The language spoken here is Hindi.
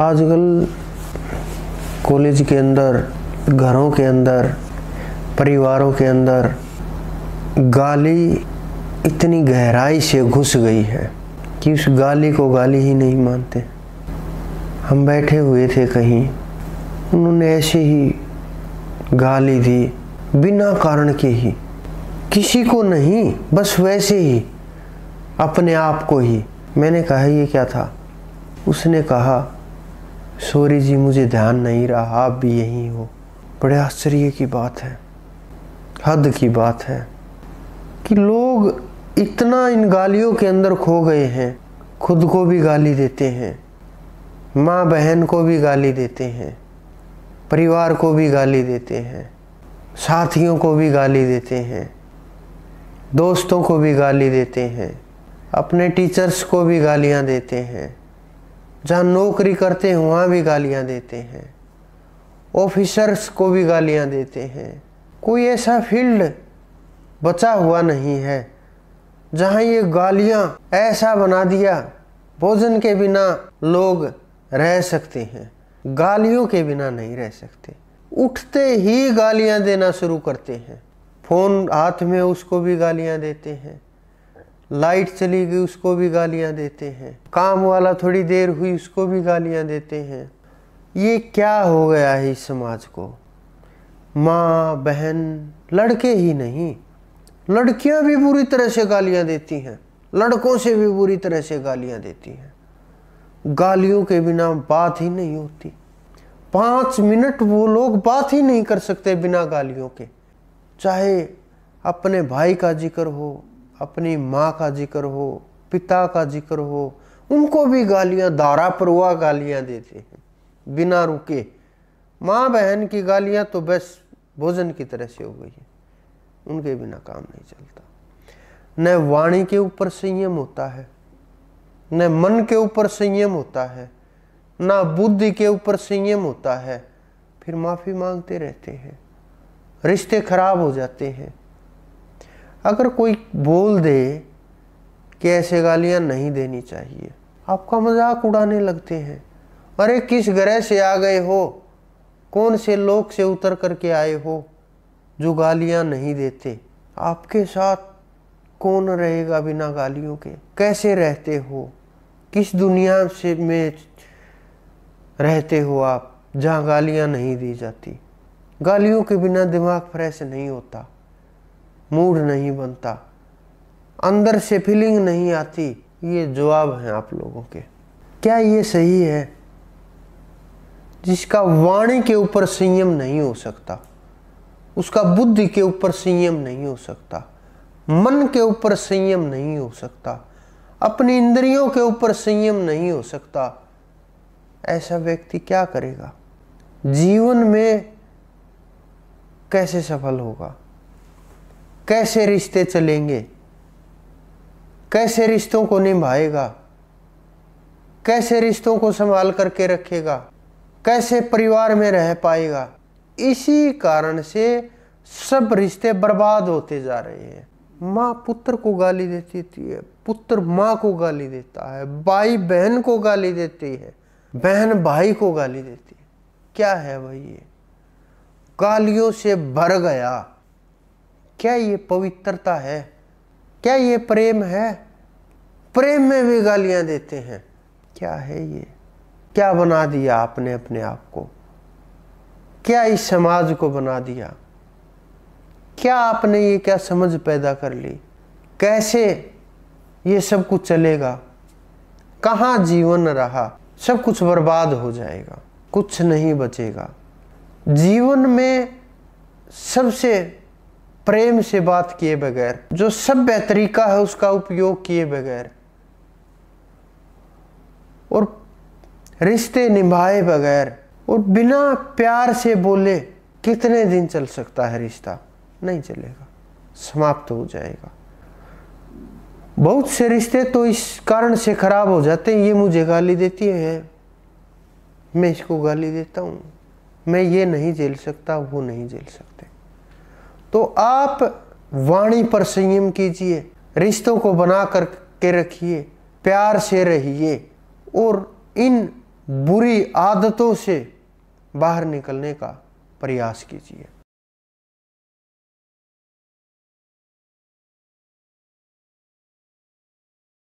आजकल कॉलेज के अंदर घरों के अंदर परिवारों के अंदर गाली इतनी गहराई से घुस गई है कि उस गाली को गाली ही नहीं मानते हम बैठे हुए थे कहीं उन्होंने ऐसे ही गाली दी बिना कारण के ही किसी को नहीं बस वैसे ही अपने आप को ही मैंने कहा ये क्या था उसने कहा सॉरी जी मुझे ध्यान नहीं रहा आप भी यही हो बड़े आश्चर्य की बात है हद की बात है कि लोग इतना इन गालियों के अंदर खो गए हैं खुद को भी गाली देते हैं माँ बहन को भी गाली देते हैं परिवार को भी गाली देते हैं साथियों को भी गाली देते हैं दोस्तों को भी गाली देते हैं अपने टीचर्स को भी गालियाँ देते हैं जहाँ नौकरी करते हैं वहाँ भी गालियाँ देते हैं ऑफिसर्स को भी गालियाँ देते हैं कोई ऐसा फील्ड बचा हुआ नहीं है जहाँ ये गालियाँ ऐसा बना दिया भोजन के बिना लोग रह सकते हैं गालियों के बिना नहीं रह सकते उठते ही गालियाँ देना शुरू करते हैं फ़ोन हाथ में उसको भी गालियाँ देते हैं लाइट चली गई उसको भी गालियाँ देते हैं काम वाला थोड़ी देर हुई उसको भी गालियां देते हैं ये क्या हो गया है इस समाज को माँ बहन लड़के ही नहीं लड़कियां भी बुरी तरह से गालियाँ देती हैं लड़कों से भी बुरी तरह से गालियां देती हैं गालियों के बिना बात ही नहीं होती पाँच मिनट वो लोग बात ही नहीं कर सकते बिना गालियों के चाहे अपने भाई का जिक्र हो अपनी माँ का जिक्र हो पिता का जिक्र हो उनको भी गालियाँ दारा हुआ गालियाँ देते हैं बिना रुके माँ बहन की गालियाँ तो बस भोजन की तरह से हो गई है उनके बिना काम नहीं चलता न वाणी के ऊपर संयम होता है न मन के ऊपर संयम होता है ना बुद्धि के ऊपर संयम होता है फिर माफ़ी मांगते रहते हैं रिश्ते खराब हो जाते हैं अगर कोई बोल दे कि ऐसे गालियाँ नहीं देनी चाहिए आपका मजाक उड़ाने लगते हैं अरे किस ग्रह से आ गए हो कौन से लोक से उतर करके आए हो जो गालियाँ नहीं देते आपके साथ कौन रहेगा बिना गालियों के कैसे रहते हो किस दुनिया से में रहते हो आप जहाँ गालियाँ नहीं दी जाती गालियों के बिना दिमाग फ्रेश नहीं होता मूड नहीं बनता अंदर से फीलिंग नहीं आती ये जवाब हैं आप लोगों के क्या ये सही है जिसका वाणी के ऊपर संयम नहीं हो सकता उसका बुद्धि के ऊपर संयम नहीं हो सकता मन के ऊपर संयम नहीं हो सकता अपनी इंद्रियों के ऊपर संयम नहीं हो सकता ऐसा व्यक्ति क्या करेगा जीवन में कैसे सफल होगा कैसे रिश्ते चलेंगे कैसे रिश्तों को निभाएगा कैसे रिश्तों को संभाल करके रखेगा कैसे परिवार में रह पाएगा इसी कारण से सब रिश्ते बर्बाद होते जा रहे हैं माँ पुत्र को गाली देती है पुत्र माँ को गाली देता है भाई बहन को गाली देती है बहन भाई को गाली देती है क्या है भाई ये गालियों से भर गया क्या ये पवित्रता है क्या ये प्रेम है प्रेम में भी गालियां देते हैं क्या है ये क्या बना दिया आपने अपने आप को क्या इस समाज को बना दिया क्या आपने ये क्या समझ पैदा कर ली कैसे ये सब कुछ चलेगा कहाँ जीवन रहा सब कुछ बर्बाद हो जाएगा कुछ नहीं बचेगा जीवन में सबसे प्रेम से बात किए बगैर जो सभ्य तरीका है उसका उपयोग किए बगैर और रिश्ते निभाए बगैर और बिना प्यार से बोले कितने दिन चल सकता है रिश्ता नहीं चलेगा समाप्त हो जाएगा बहुत से रिश्ते तो इस कारण से खराब हो जाते हैं ये मुझे गाली देती है मैं इसको गाली देता हूँ मैं ये नहीं झेल सकता वो नहीं झेल सकते तो आप वाणी पर संयम कीजिए रिश्तों को बना कर के रखिए प्यार से रहिए और इन बुरी आदतों से बाहर निकलने का प्रयास कीजिए